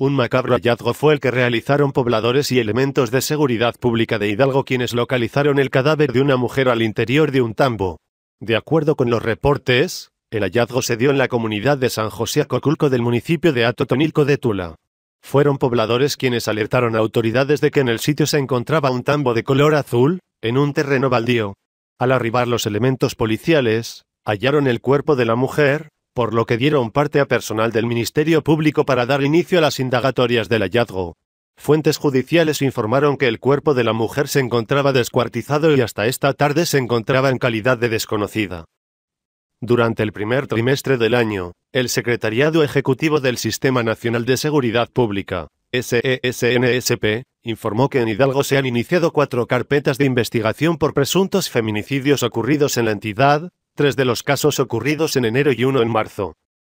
Un macabro hallazgo fue el que realizaron pobladores y elementos de seguridad pública de Hidalgo quienes localizaron el cadáver de una mujer al interior de un tambo. De acuerdo con los reportes, el hallazgo se dio en la comunidad de San José Acoculco del municipio de Atotonilco de Tula. Fueron pobladores quienes alertaron a autoridades de que en el sitio se encontraba un tambo de color azul, en un terreno baldío. Al arribar los elementos policiales, hallaron el cuerpo de la mujer, por lo que dieron parte a personal del Ministerio Público para dar inicio a las indagatorias del hallazgo. Fuentes judiciales informaron que el cuerpo de la mujer se encontraba descuartizado y hasta esta tarde se encontraba en calidad de desconocida. Durante el primer trimestre del año, el Secretariado Ejecutivo del Sistema Nacional de Seguridad Pública, SESNSP, informó que en Hidalgo se han iniciado cuatro carpetas de investigación por presuntos feminicidios ocurridos en la entidad, tres de los casos ocurridos en enero y uno en marzo.